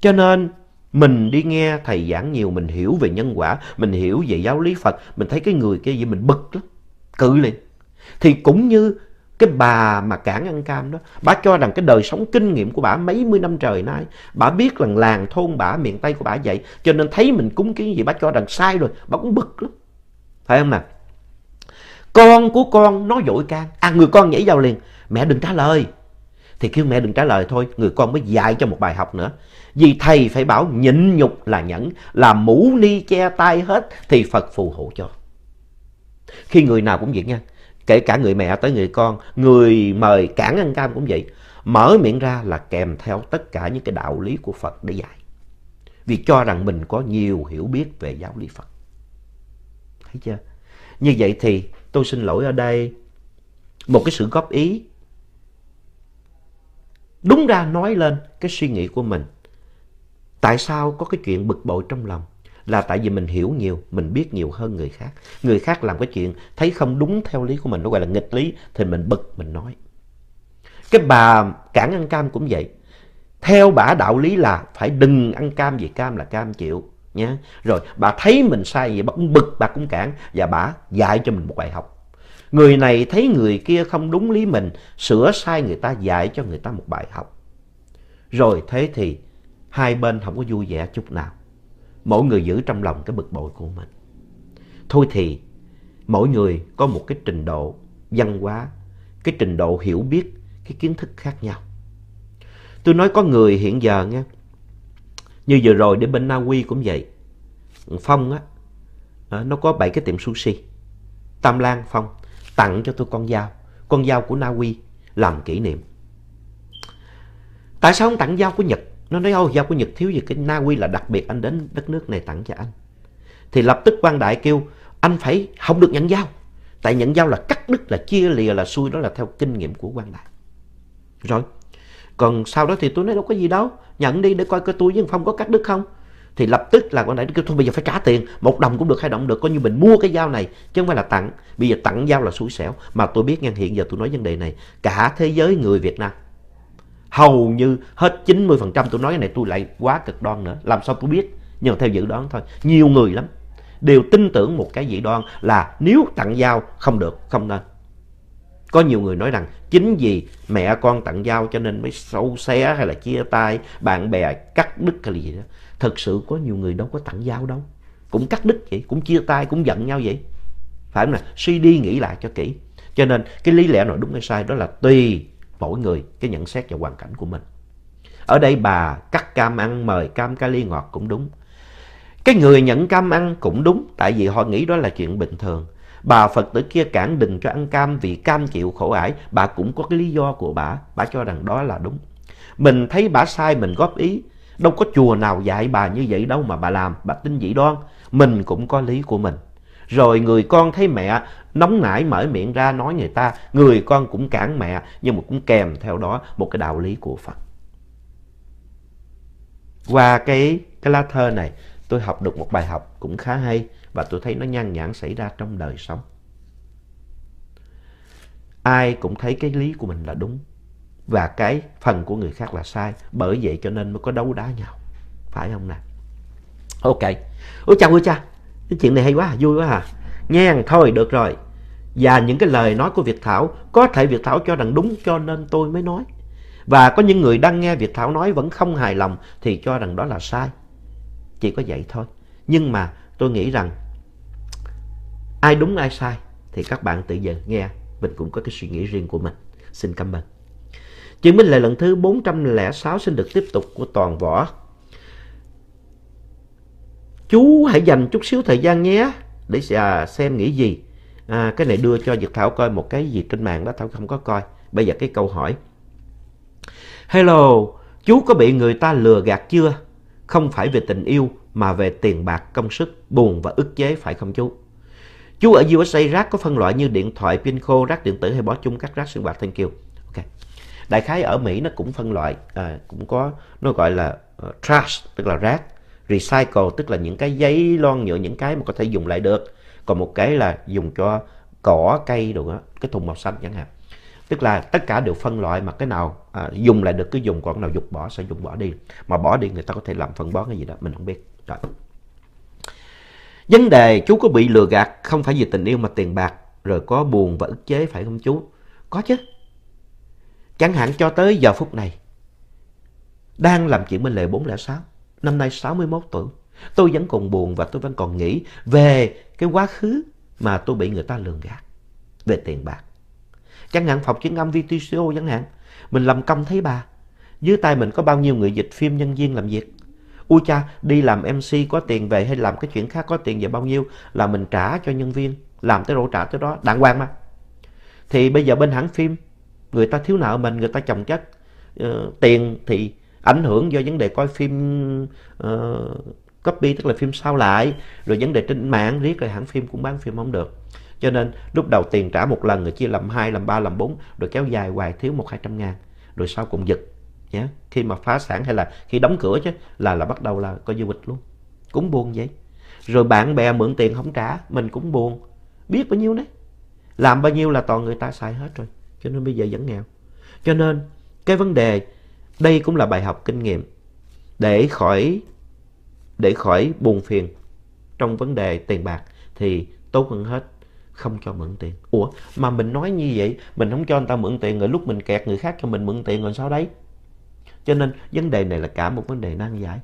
Cho nên mình đi nghe thầy giảng nhiều, mình hiểu về nhân quả, mình hiểu về giáo lý Phật, mình thấy cái người kia gì mình bực lắm, cự liền. Thì cũng như cái bà mà cản ăn cam đó, bà cho rằng cái đời sống kinh nghiệm của bà mấy mươi năm trời nay, bà biết rằng làng thôn bà, miền Tây của bà vậy, cho nên thấy mình cúng kiến gì bà cho rằng sai rồi, bà cũng bực lắm. Phải không nào? con của con nó dội can à người con nhảy vào liền mẹ đừng trả lời thì kêu mẹ đừng trả lời thôi người con mới dạy cho một bài học nữa vì thầy phải bảo nhịn nhục là nhẫn là mũ ni che tay hết thì phật phù hộ cho khi người nào cũng vậy nha kể cả người mẹ tới người con người mời cản ăn cam cũng vậy mở miệng ra là kèm theo tất cả những cái đạo lý của phật để dạy vì cho rằng mình có nhiều hiểu biết về giáo lý phật thấy chưa như vậy thì Tôi xin lỗi ở đây. Một cái sự góp ý. Đúng ra nói lên cái suy nghĩ của mình. Tại sao có cái chuyện bực bội trong lòng? Là tại vì mình hiểu nhiều, mình biết nhiều hơn người khác. Người khác làm cái chuyện thấy không đúng theo lý của mình, nó gọi là nghịch lý, thì mình bực, mình nói. Cái bà cản ăn cam cũng vậy. Theo bả đạo lý là phải đừng ăn cam vì cam là cam chịu nhé rồi bà thấy mình sai vậy bà cũng bực bà cũng cản và bà dạy cho mình một bài học người này thấy người kia không đúng lý mình sửa sai người ta dạy cho người ta một bài học rồi thế thì hai bên không có vui vẻ chút nào mỗi người giữ trong lòng cái bực bội của mình thôi thì mỗi người có một cái trình độ văn hóa cái trình độ hiểu biết cái kiến thức khác nhau tôi nói có người hiện giờ nghe như vừa rồi đến bên Na Uy cũng vậy. Phong á, ờ, nó có bảy cái tiệm sushi. Tam Lan Phong tặng cho tôi con dao, con dao của Na Uy làm kỷ niệm. Tại sao không tặng dao của Nhật? Nó nói ôi dao của Nhật thiếu gì cái Na Uy là đặc biệt anh đến đất nước này tặng cho anh. Thì lập tức quan đại kêu anh phải không được nhận dao. Tại nhận dao là cắt đứt, là chia lìa, là xui, đó là theo kinh nghiệm của quan đại. Rồi, còn sau đó thì tôi nói đâu có gì đâu, nhận đi để coi cái tôi với Phong có cắt đứt không thì lập tức là con này kêu thôi bây giờ phải trả tiền một đồng cũng được hai đồng được coi như mình mua cái dao này chứ không phải là tặng bây giờ tặng dao là xui xẻo mà tôi biết ngang hiện giờ tôi nói vấn đề này cả thế giới người Việt Nam hầu như hết 90% tôi nói cái này tôi lại quá cực đoan nữa làm sao tôi biết nhờ theo dự đoán thôi nhiều người lắm đều tin tưởng một cái dị đoan là nếu tặng dao không được không nên có nhiều người nói rằng chính vì mẹ con tặng giao cho nên mới sâu xé hay là chia tay, bạn bè cắt đứt hay gì đó. Thật sự có nhiều người đâu có tặng giao đâu. Cũng cắt đứt vậy, cũng chia tay, cũng giận nhau vậy. Phải không nào? Suy đi nghĩ lại cho kỹ. Cho nên cái lý lẽ nào đúng hay sai đó là tùy mỗi người cái nhận xét và hoàn cảnh của mình. Ở đây bà cắt cam ăn mời cam ly ngọt cũng đúng. Cái người nhận cam ăn cũng đúng tại vì họ nghĩ đó là chuyện bình thường. Bà Phật tử kia cản đừng cho ăn cam vì cam chịu khổ ải, bà cũng có cái lý do của bà, bà cho rằng đó là đúng. Mình thấy bà sai mình góp ý, đâu có chùa nào dạy bà như vậy đâu mà bà làm, bà tin dị đoan, mình cũng có lý của mình. Rồi người con thấy mẹ nóng nảy mở miệng ra nói người ta, người con cũng cản mẹ nhưng mà cũng kèm theo đó một cái đạo lý của Phật. Qua cái, cái lá thơ này tôi học được một bài học cũng khá hay và tôi thấy nó nhan nhản xảy ra trong đời sống. Ai cũng thấy cái lý của mình là đúng và cái phần của người khác là sai. Bởi vậy cho nên mới có đấu đá nhau. Phải không nào? Ok. Ôi chào ơi cha. Cái chuyện này hay quá, vui quá hả? À. Nghe thôi được rồi. Và những cái lời nói của Việt Thảo có thể Việt Thảo cho rằng đúng cho nên tôi mới nói. Và có những người đang nghe Việt Thảo nói vẫn không hài lòng thì cho rằng đó là sai. Chỉ có vậy thôi. Nhưng mà tôi nghĩ rằng ai đúng ai sai thì các bạn tự dần nghe mình cũng có cái suy nghĩ riêng của mình xin cảm ơn chứng minh lời lần thứ bốn trăm lẻ sáu, xin được tiếp tục của toàn võ chú hãy dành chút xíu thời gian nhé để à, xem nghĩ gì à, cái này đưa cho Dược Thảo coi một cái gì trên mạng đó Thảo không có coi bây giờ cái câu hỏi hello chú có bị người ta lừa gạt chưa không phải về tình yêu mà về tiền bạc công sức buồn và ức chế phải không chú Chú ở USA rác có phân loại như điện thoại, pin khô, rác điện tử hay bỏ chung các rác sinh hoạt thank you. Ok. Đại khái ở Mỹ nó cũng phân loại à, cũng có nó gọi là uh, trash tức là rác, recycle tức là những cái giấy lon nhựa những cái mà có thể dùng lại được. Còn một cái là dùng cho cỏ cây đồ đó, cái thùng màu xanh chẳng hạn. Tức là tất cả đều phân loại mà cái nào à, dùng lại được cứ dùng còn cái nào dục bỏ sẽ dùng bỏ đi. Mà bỏ đi người ta có thể làm phân bón cái gì đó mình không biết. Rồi. Vấn đề chú có bị lừa gạt không phải vì tình yêu mà tiền bạc, rồi có buồn và ức chế phải không chú? Có chứ. Chẳng hạn cho tới giờ phút này, đang làm chuyện bên lề 406, năm nay 61 tuổi, tôi vẫn còn buồn và tôi vẫn còn nghĩ về cái quá khứ mà tôi bị người ta lừa gạt về tiền bạc. Chẳng hạn phòng chuyên âm VTCO chẳng hạn, mình làm công thấy bà, dưới tay mình có bao nhiêu người dịch phim nhân viên làm việc, ui cha đi làm mc có tiền về hay làm cái chuyện khác có tiền về bao nhiêu là mình trả cho nhân viên làm tới độ trả tới đó đàng hoàng mà thì bây giờ bên hãng phim người ta thiếu nợ mình người ta chồng chất uh, tiền thì ảnh hưởng do vấn đề coi phim uh, copy tức là phim sao lại rồi vấn đề trên mạng riết rồi hãng phim cũng bán phim không được cho nên lúc đầu tiền trả một lần rồi chia làm hai làm ba làm bốn rồi kéo dài hoài thiếu một hai trăm ngàn rồi sau cũng giật yeah. khi mà phá sản hay là khi đóng cửa chứ là là bắt đầu là coi du lịch luôn cũng buồn vậy rồi bạn bè mượn tiền không trả mình cũng buồn biết bao nhiêu đấy làm bao nhiêu là toàn người ta xài hết rồi cho nên bây giờ vẫn nghèo cho nên cái vấn đề đây cũng là bài học kinh nghiệm để khỏi để khỏi buồn phiền trong vấn đề tiền bạc thì tốt hơn hết không cho mượn tiền ủa mà mình nói như vậy mình không cho người ta mượn tiền rồi lúc mình kẹt người khác cho mình mượn tiền rồi sao đấy cho nên vấn đề này là cả một vấn đề nan giải.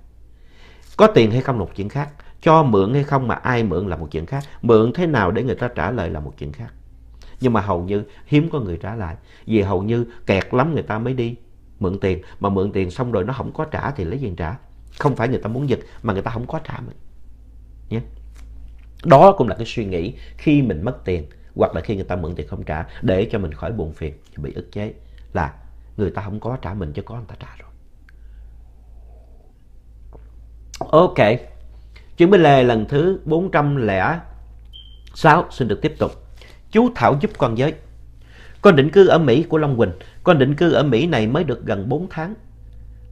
Có tiền hay không là một chuyện khác. Cho mượn hay không mà ai mượn là một chuyện khác. Mượn thế nào để người ta trả lời là một chuyện khác. Nhưng mà hầu như hiếm có người trả lại. Vì hầu như kẹt lắm người ta mới đi mượn tiền. Mà mượn tiền xong rồi nó không có trả thì lấy gì trả. Không phải người ta muốn giật mà người ta không có trả mình. Nhé. Đó cũng là cái suy nghĩ khi mình mất tiền hoặc là khi người ta mượn tiền không trả để cho mình khỏi buồn phiền bị ức chế là người ta không có trả mình chứ có người ta trả rồi. Ok, chuyến bên lề lần thứ 406 xin được tiếp tục. Chú Thảo giúp con giới. Con định cư ở Mỹ của Long Quỳnh. Con định cư ở Mỹ này mới được gần 4 tháng.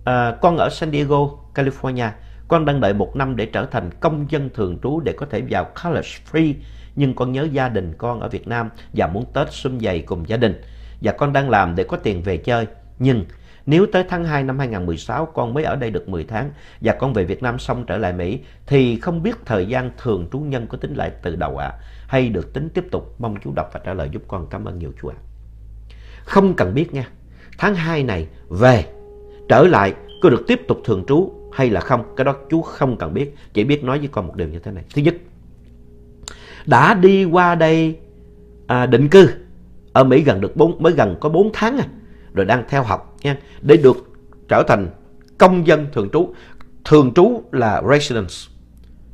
À, con ở San Diego, California. Con đang đợi một năm để trở thành công dân thường trú để có thể vào college free. Nhưng con nhớ gia đình con ở Việt Nam và muốn Tết sum vầy cùng gia đình. Và con đang làm để có tiền về chơi. Nhưng nếu tới tháng 2 năm 2016 con mới ở đây được 10 tháng và con về Việt Nam xong trở lại Mỹ thì không biết thời gian thường trú nhân có tính lại từ đầu ạ hay được tính tiếp tục. Mong chú đọc và trả lời giúp con. Cảm ơn nhiều chú ạ. Không cần biết nha. Tháng 2 này về trở lại có được tiếp tục thường trú hay là không. Cái đó chú không cần biết. Chỉ biết nói với con một điều như thế này. Thứ nhất, đã đi qua đây à, định cư ở Mỹ gần được 4, mới gần có 4 tháng à, rồi đang theo học nha, để được trở thành công dân thường trú. Thường trú là residence,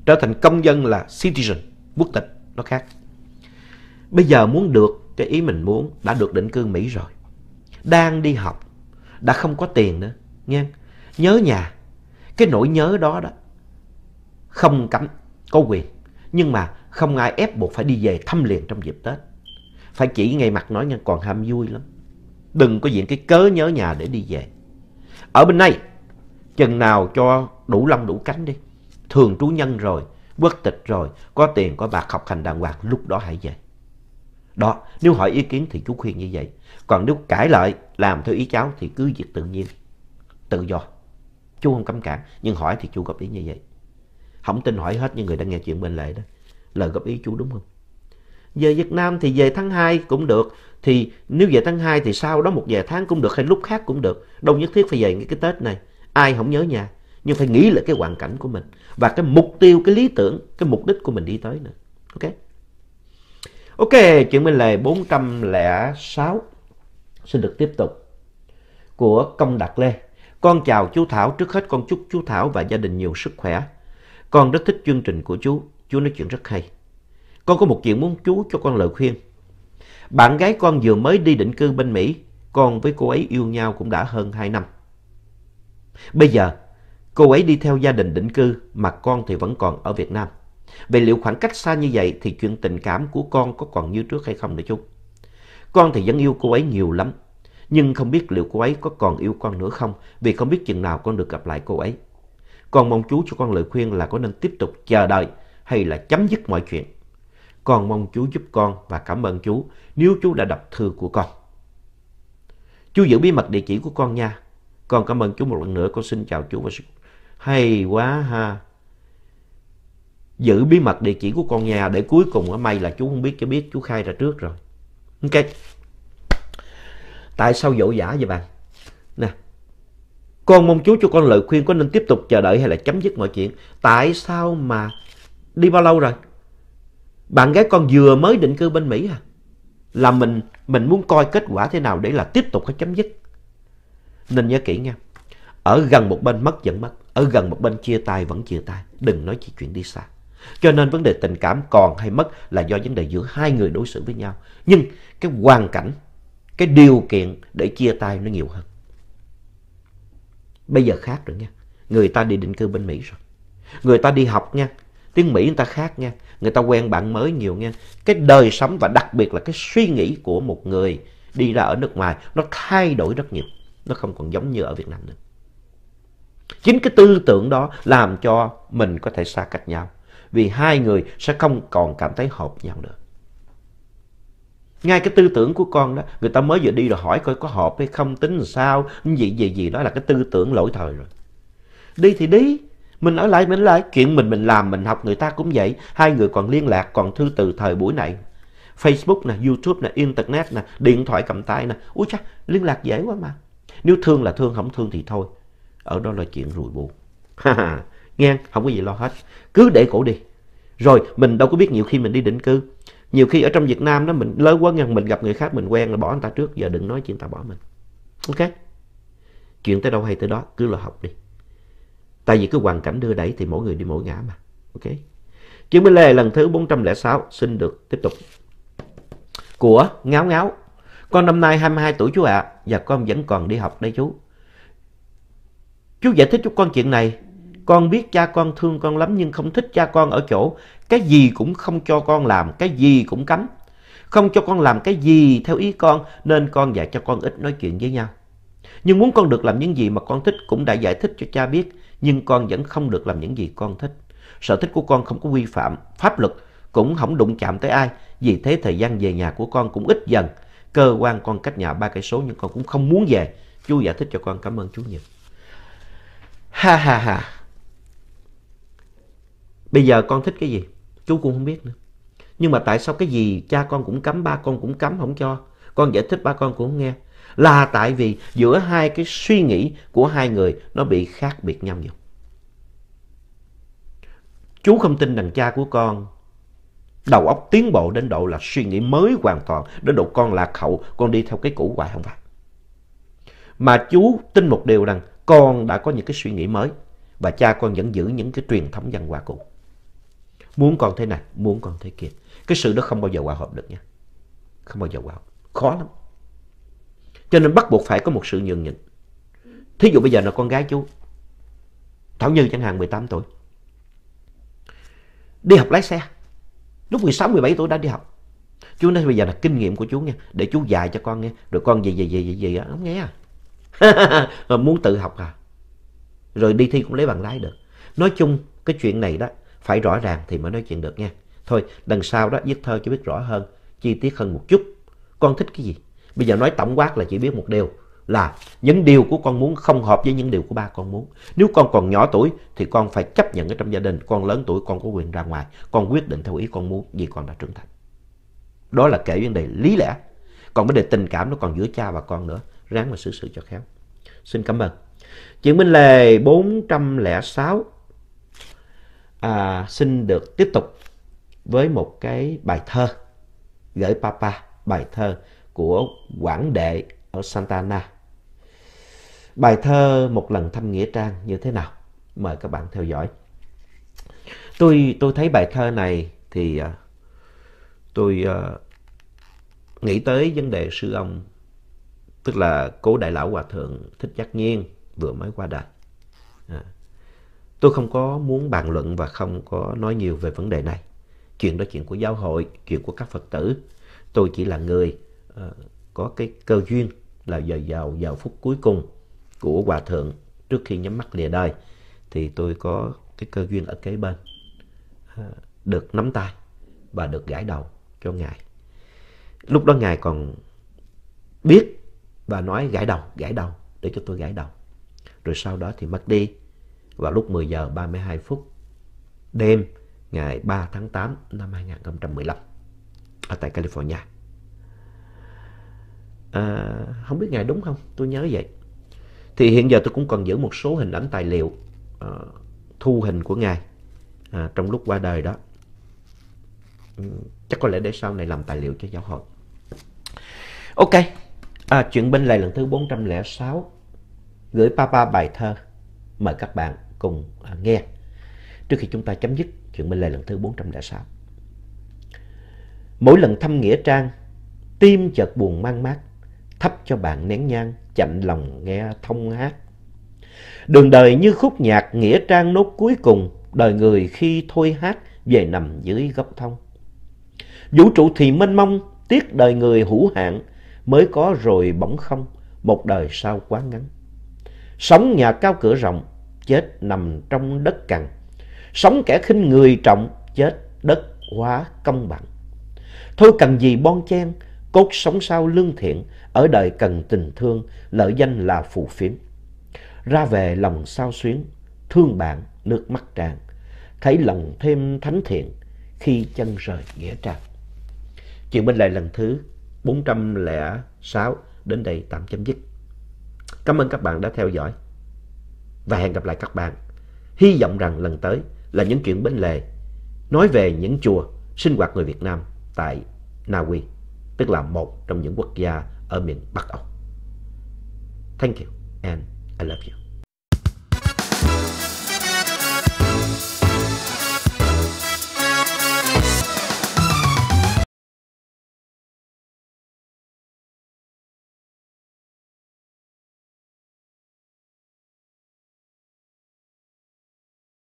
trở thành công dân là citizen, quốc tịch, nó khác. Bây giờ muốn được cái ý mình muốn đã được định cư Mỹ rồi. Đang đi học, đã không có tiền nữa, nha. Nhớ nhà, cái nỗi nhớ đó đó không cấm, có quyền. Nhưng mà không ai ép buộc phải đi về thăm liền trong dịp Tết. Phải chỉ ngày mặt nói nha, còn ham vui lắm. Đừng có diện cái cớ nhớ nhà để đi về. Ở bên này, chừng nào cho đủ lông đủ cánh đi. Thường trú nhân rồi, quốc tịch rồi, có tiền có bạc học hành đàng hoàng, lúc đó hãy về. Đó, nếu hỏi ý kiến thì chú khuyên như vậy. Còn nếu cãi lại, làm theo ý cháu thì cứ việc tự nhiên, tự do. Chú không cấm cản, nhưng hỏi thì chú góp ý như vậy. Không tin hỏi hết những người đang nghe chuyện bên lệ đó. Lời góp ý chú đúng không? về Việt Nam thì về tháng 2 cũng được thì nếu về tháng 2 thì sau đó một vài tháng cũng được hay lúc khác cũng được đâu nhất thiết phải về cái Tết này ai không nhớ nhà nhưng phải nghĩ lại cái hoàn cảnh của mình và cái mục tiêu cái lý tưởng cái mục đích của mình đi tới nữa ok ok chuyện bên lề 406 xin được tiếp tục của công đạt lê con chào chú Thảo trước hết con chúc chú Thảo và gia đình nhiều sức khỏe con rất thích chương trình của chú chú nói chuyện rất hay con có một chuyện muốn chú cho con lời khuyên. Bạn gái con vừa mới đi định cư bên Mỹ, con với cô ấy yêu nhau cũng đã hơn 2 năm. Bây giờ, cô ấy đi theo gia đình định cư mà con thì vẫn còn ở Việt Nam. Vậy liệu khoảng cách xa như vậy thì chuyện tình cảm của con có còn như trước hay không nữa chú? Con thì vẫn yêu cô ấy nhiều lắm, nhưng không biết liệu cô ấy có còn yêu con nữa không vì không biết chừng nào con được gặp lại cô ấy. Con mong chú cho con lời khuyên là có nên tiếp tục chờ đợi hay là chấm dứt mọi chuyện. Con mong chú giúp con và cảm ơn chú nếu chú đã đọc thư của con. Chú giữ bí mật địa chỉ của con nha. Con cảm ơn chú một lần nữa. Con xin chào chú và xin... Hay quá ha. Giữ bí mật địa chỉ của con nhà để cuối cùng ở may là chú không biết cho biết chú khai ra trước rồi. Ok. Tại sao dỗ giả vậy bạn? Nè. Con mong chú cho con lời khuyên có nên tiếp tục chờ đợi hay là chấm dứt mọi chuyện. Tại sao mà đi bao lâu rồi? Bạn gái con vừa mới định cư bên Mỹ à? Là mình mình muốn coi kết quả thế nào để là tiếp tục cái chấm dứt. Nên nhớ kỹ nha. Ở gần một bên mất vẫn mất. Ở gần một bên chia tay vẫn chia tay. Đừng nói chỉ chuyện đi xa. Cho nên vấn đề tình cảm còn hay mất là do vấn đề giữa hai người đối xử với nhau. Nhưng cái hoàn cảnh, cái điều kiện để chia tay nó nhiều hơn. Bây giờ khác rồi nha. Người ta đi định cư bên Mỹ rồi. Người ta đi học nha. Tiếng Mỹ người ta khác nha người ta quen bạn mới nhiều nha. Cái đời sống và đặc biệt là cái suy nghĩ của một người đi ra ở nước ngoài nó thay đổi rất nhiều. Nó không còn giống như ở Việt Nam nữa. Chính cái tư tưởng đó làm cho mình có thể xa cách nhau. Vì hai người sẽ không còn cảm thấy hợp nhau nữa. Ngay cái tư tưởng của con đó, người ta mới vừa đi rồi hỏi coi có hợp hay không, tính làm sao, gì gì gì đó là cái tư tưởng lỗi thời rồi. Đi thì đi, mình ở lại, mình ở lại. Chuyện mình mình làm, mình học người ta cũng vậy. Hai người còn liên lạc, còn thư từ thời buổi này. Facebook nè, YouTube nè, Internet nè, điện thoại cầm tay nè. Úi cha, liên lạc dễ quá mà. Nếu thương là thương, không thương thì thôi. Ở đó là chuyện rùi buồn. Nghe, không có gì lo hết. Cứ để cổ đi. Rồi, mình đâu có biết nhiều khi mình đi định cư. Nhiều khi ở trong Việt Nam đó, mình lớn quá, mình gặp người khác, mình quen là bỏ người ta trước. Giờ đừng nói chuyện ta bỏ mình. Ok? Chuyện tới đâu hay tới đó, cứ lo học đi. Tại vì cái hoàn cảnh đưa đẩy thì mỗi người đi mỗi ngã mà. Ok. Chứng minh lê lần thứ 406 xin được tiếp tục. Của Ngáo Ngáo. Con năm nay 22 tuổi chú ạ và con vẫn còn đi học đây chú. Chú giải thích cho con chuyện này. Con biết cha con thương con lắm nhưng không thích cha con ở chỗ cái gì cũng không cho con làm, cái gì cũng cấm. Không cho con làm cái gì theo ý con nên con dạy cho con ít nói chuyện với nhau. Nhưng muốn con được làm những gì mà con thích cũng đã giải thích cho cha biết nhưng con vẫn không được làm những gì con thích. Sở thích của con không có vi phạm, pháp luật cũng không đụng chạm tới ai, vì thế thời gian về nhà của con cũng ít dần. Cơ quan con cách nhà ba cây số nhưng con cũng không muốn về. Chú giải thích cho con, cảm ơn chú nhiều. Ha ha ha. Bây giờ con thích cái gì? Chú cũng không biết nữa. Nhưng mà tại sao cái gì cha con cũng cấm, ba con cũng cấm không cho. Con giải thích ba con cũng không nghe là tại vì giữa hai cái suy nghĩ của hai người nó bị khác biệt nhau nhiều. Chú không tin rằng cha của con đầu óc tiến bộ đến độ là suy nghĩ mới hoàn toàn, đến độ con lạc hậu, con đi theo cái cũ hoài không phải. Mà chú tin một điều rằng con đã có những cái suy nghĩ mới và cha con vẫn giữ những cái truyền thống văn hóa cũ. Muốn con thế này, muốn con thế kia. Cái sự đó không bao giờ hòa hợp được nha. Không bao giờ hòa hợp. Khó lắm. Cho nên bắt buộc phải có một sự nhường nhịn. Thí dụ bây giờ là con gái chú. Thảo Như chẳng hạn 18 tuổi. Đi học lái xe. Lúc 16, 17 tuổi đã đi học. Chú nói bây giờ là kinh nghiệm của chú nha Để chú dạy cho con nghe. Rồi con gì gì gì gì gì Không nghe à. Ờ, muốn tự học à. Rồi đi thi cũng lấy bằng lái được. Nói chung cái chuyện này đó phải rõ ràng thì mới nói chuyện được nha. Thôi, lần sau đó viết thơ cho biết rõ hơn, chi tiết hơn một chút. Con thích cái gì? Bây giờ nói tổng quát là chỉ biết một điều là những điều của con muốn không hợp với những điều của ba con muốn. Nếu con còn nhỏ tuổi thì con phải chấp nhận ở trong gia đình, con lớn tuổi con có quyền ra ngoài, con quyết định theo ý con muốn vì con đã trưởng thành. Đó là kể vấn đề lý lẽ. Còn vấn đề tình cảm nó còn giữa cha và con nữa, ráng mà xử sự cho khéo. Xin cảm ơn. Chuyện Minh Lề 406 à, xin được tiếp tục với một cái bài thơ gửi Papa, bài thơ của Quảng Đệ ở Santana. Bài thơ Một lần thăm Nghĩa Trang như thế nào? Mời các bạn theo dõi. Tôi tôi thấy bài thơ này thì à, tôi à, nghĩ tới vấn đề sư ông tức là cố đại lão hòa thượng thích giác nhiên vừa mới qua đời à, tôi không có muốn bàn luận và không có nói nhiều về vấn đề này chuyện đó chuyện của giáo hội chuyện của các phật tử tôi chỉ là người Ờ, có cái cơ duyên là giờ vào vào phút cuối cùng của hòa thượng trước khi nhắm mắt lìa đời thì tôi có cái cơ duyên ở kế bên ờ, được nắm tay và được gãi đầu cho ngài lúc đó ngài còn biết và nói gãi đầu gãi đầu để cho tôi gãi đầu rồi sau đó thì mất đi vào lúc 10 giờ 32 phút đêm ngày 3 tháng 8 năm 2015 ở tại California à, không biết ngài đúng không tôi nhớ vậy thì hiện giờ tôi cũng còn giữ một số hình ảnh tài liệu à, thu hình của ngài à, trong lúc qua đời đó ừ, chắc có lẽ để sau này làm tài liệu cho giáo hội ok à, chuyện bên lề lần thứ 406 gửi papa bài thơ mời các bạn cùng à, nghe trước khi chúng ta chấm dứt chuyện bên lề lần thứ 406 mỗi lần thăm nghĩa trang tim chợt buồn mang mát thắp cho bạn nén nhang, chạnh lòng nghe thông hát. Đường đời như khúc nhạc nghĩa trang nốt cuối cùng, đời người khi thôi hát về nằm dưới gốc thông. Vũ trụ thì mênh mông, tiếc đời người hữu hạn, mới có rồi bỗng không, một đời sau quá ngắn. Sống nhà cao cửa rộng, chết nằm trong đất cằn. Sống kẻ khinh người trọng, chết đất quá công bằng. Thôi cần gì bon chen, cốt sống sao lương thiện, ở đời cần tình thương, lợi danh là phù phiếm. Ra về lòng sao xuyến, thương bạn, nước mắt tràn, thấy lòng thêm thánh thiện khi chân rời nghĩa trang. Chuyện bên lề lần thứ bốn trăm lẻ sáu đến đây tạm chấm dứt. Cảm ơn các bạn đã theo dõi và hẹn gặp lại các bạn. Hy vọng rằng lần tới là những chuyện bên lề nói về những chùa sinh hoạt người Việt Nam tại Na Uy, tức là một trong những quốc gia ở miền Bắc Âu. Thank you and I love you.